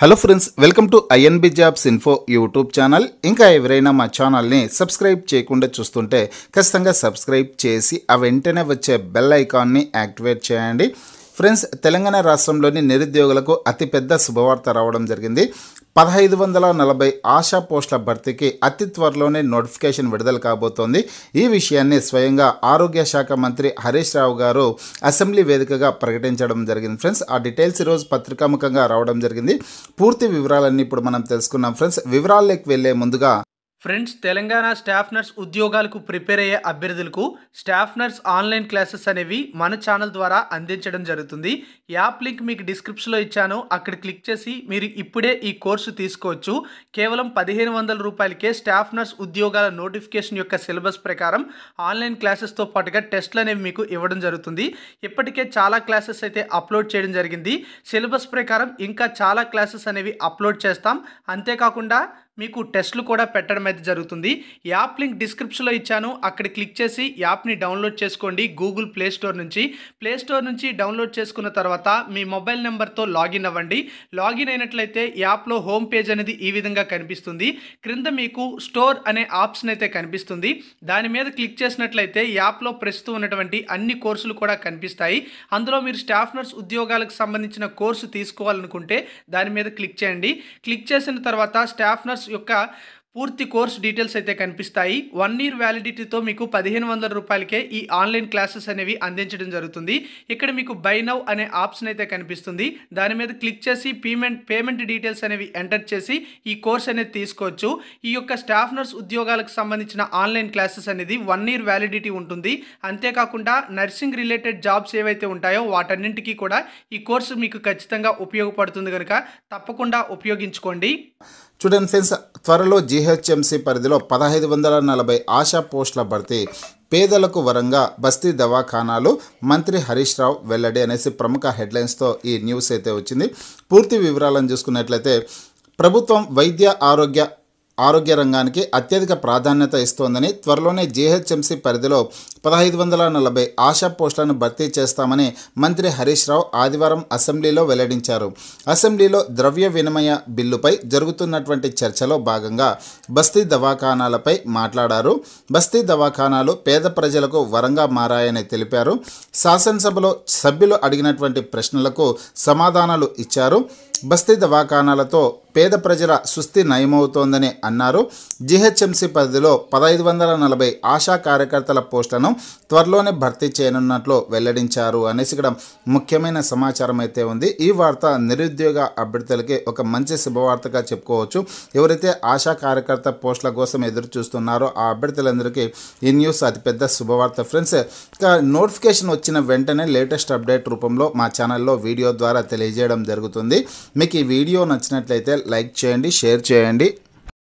hello friends welcome to INB jobs info YouTube channel ఇంకా ఎవరైనా మా ఛానల్ని సబ్స్క్రైబ్ చేయకుండా చూస్తుంటే ఖచ్చితంగా సబ్స్క్రైబ్ చేసి ఆ వెంటనే వచ్చే బెల్ ఐకాన్ని యాక్టివేట్ చేయండి ఫ్రెండ్స్ తెలంగాణ రాష్ట్రంలోని నిరుద్యోగులకు అతిపెద్ద శుభవార్త రావడం జరిగింది పదహైదు వందల నలభై ఆశా పోస్టుల భర్తీకి అతి త్వరలోనే నోటిఫికేషన్ విడుదల కాబోతోంది ఈ విషయాన్ని స్వయంగా ఆరోగ్య శాఖ మంత్రి హరీష్ రావు గారు అసెంబ్లీ వేదికగా ప్రకటించడం జరిగింది ఫ్రెండ్స్ ఆ డీటెయిల్స్ ఈరోజు పత్రికాముఖంగా రావడం జరిగింది పూర్తి వివరాలన్నీ ఇప్పుడు మనం తెలుసుకున్నాం ఫ్రెండ్స్ వివరాల్లోకి వెళ్లే ముందుగా ఫ్రెండ్స్ తెలంగాణ స్టాఫ్ నర్స్ ఉద్యోగాలకు ప్రిపేర్ అయ్యే అభ్యర్థులకు స్టాఫ్ నర్స్ ఆన్లైన్ క్లాసెస్ అనేవి మన ఛానల్ ద్వారా అందించడం జరుగుతుంది యాప్ లింక్ మీకు డిస్క్రిప్షన్లో ఇచ్చాను అక్కడ క్లిక్ చేసి మీరు ఇప్పుడే ఈ కోర్సు తీసుకోవచ్చు కేవలం పదిహేను వందల రూపాయలకే స్టాఫ్ నర్స్ ఉద్యోగాల నోటిఫికేషన్ యొక్క సిలబస్ ప్రకారం ఆన్లైన్ క్లాసెస్తో పాటుగా టెస్ట్లు అనేవి మీకు ఇవ్వడం జరుగుతుంది ఇప్పటికే చాలా క్లాసెస్ అయితే అప్లోడ్ చేయడం జరిగింది సిలబస్ ప్రకారం ఇంకా చాలా క్లాసెస్ అనేవి అప్లోడ్ చేస్తాం అంతేకాకుండా మీకు టెస్ట్లు కూడా పెట్టడం అయితే జరుగుతుంది యాప్ లింక్ డిస్క్రిప్షన్లో ఇచ్చాను అక్కడ క్లిక్ చేసి యాప్ని డౌన్లోడ్ చేసుకోండి గూగుల్ ప్లే స్టోర్ నుంచి ప్లే స్టోర్ నుంచి డౌన్లోడ్ చేసుకున్న తర్వాత మీ మొబైల్ నెంబర్తో లాగిన్ అవ్వండి లాగిన్ అయినట్లయితే యాప్లో హోమ్ పేజ్ అనేది ఈ విధంగా కనిపిస్తుంది క్రింద మీకు స్టోర్ అనే ఆప్షన్ అయితే కనిపిస్తుంది దాని మీద క్లిక్ చేసినట్లయితే యాప్లో ప్రస్తుతం ఉన్నటువంటి అన్ని కోర్సులు కూడా కనిపిస్తాయి అందులో మీరు స్టాఫ్ నర్స్ ఉద్యోగాలకు సంబంధించిన కోర్సు తీసుకోవాలనుకుంటే దాని మీద క్లిక్ చేయండి క్లిక్ చేసిన తర్వాత స్టాఫ్ నర్స్ యొక్క పూర్తి కోర్స్ డీటెయిల్స్ అయితే కనిపిస్తాయి వన్ ఇయర్ వ్యాలిడిటీతో మీకు పదిహేను వందల రూపాయలకే ఈ ఆన్లైన్ క్లాసెస్ అనేవి అందించడం జరుగుతుంది ఇక్కడ మీకు బై నౌ అనే ఆప్షన్ అయితే కనిపిస్తుంది దాని మీద క్లిక్ చేసి పేమెంట్ పేమెంట్ డీటెయిల్స్ అనేవి ఎంటర్ చేసి ఈ కోర్స్ అనేది తీసుకోవచ్చు ఈ యొక్క స్టాఫ్ నర్స్ ఉద్యోగాలకు సంబంధించిన ఆన్లైన్ క్లాసెస్ అనేది వన్ ఇయర్ వ్యాలిడిటీ ఉంటుంది అంతేకాకుండా నర్సింగ్ రిలేటెడ్ జాబ్స్ ఏవైతే ఉంటాయో వాటన్నింటికీ కూడా ఈ కోర్సు మీకు ఖచ్చితంగా ఉపయోగపడుతుంది కనుక తప్పకుండా ఉపయోగించుకోండి చూడండి ఫ్రెండ్స్ త్వరలో జీహెచ్ఎంసీ పరిధిలో పదహైదు వందల నలభై ఆశా పోస్టుల భర్తీ పేదలకు వరంగా బస్తీ దవాఖానాలు మంత్రి హరీష్ రావు వెల్లడి అనేసి ప్రముఖ హెడ్లైన్స్తో ఈ న్యూస్ అయితే వచ్చింది పూర్తి వివరాలను చూసుకున్నట్లయితే ప్రభుత్వం వైద్య ఆరోగ్య ఆరోగ్య రంగానికి అత్యధిక ప్రాధాన్యత ఇస్తోందని త్వరలోనే జీహెచ్ఎంసీ పరిధిలో పదహైదు వందల నలభై ఆశా పోస్టులను భర్తీ చేస్తామని మంత్రి హరీష్ రావు ఆదివారం అసెంబ్లీలో వెల్లడించారు అసెంబ్లీలో ద్రవ్య వినిమయ బిల్లుపై జరుగుతున్నటువంటి చర్చలో భాగంగా బస్తీ దవాఖానాలపై మాట్లాడారు బస్తీ దవాఖానాలు పేద ప్రజలకు వరంగా మారాయని తెలిపారు శాసనసభలో సభ్యులు అడిగినటువంటి ప్రశ్నలకు సమాధానాలు ఇచ్చారు బస్తీ దవాఖానాలతో పేద ప్రజల సుస్థి నయమవుతోందని అన్నారు జిహెచ్ఎంసీ పరిధిలో పదహైదు వందల నలభై ఆశా కార్యకర్తల పోస్టులను త్వరలోనే భర్తీ చేయనున్నట్లు వెల్లడించారు అనేసి ఇక్కడ ముఖ్యమైన సమాచారం అయితే ఉంది ఈ వార్త నిరుద్యోగ అభ్యర్థులకి ఒక మంచి శుభవార్తగా చెప్పుకోవచ్చు ఎవరైతే ఆశా కార్యకర్త పోస్టుల కోసం ఎదురు చూస్తున్నారో ఆ అభ్యర్థులందరికీ ఈ న్యూస్ అతిపెద్ద శుభవార్త ఫ్రెండ్స్ ఇక నోటిఫికేషన్ వచ్చిన వెంటనే లేటెస్ట్ అప్డేట్ రూపంలో మా ఛానల్లో వీడియో ద్వారా తెలియజేయడం జరుగుతుంది మీకు ఈ వీడియో నచ్చినట్లయితే లైక్ చేయండి షేర్ చేయండి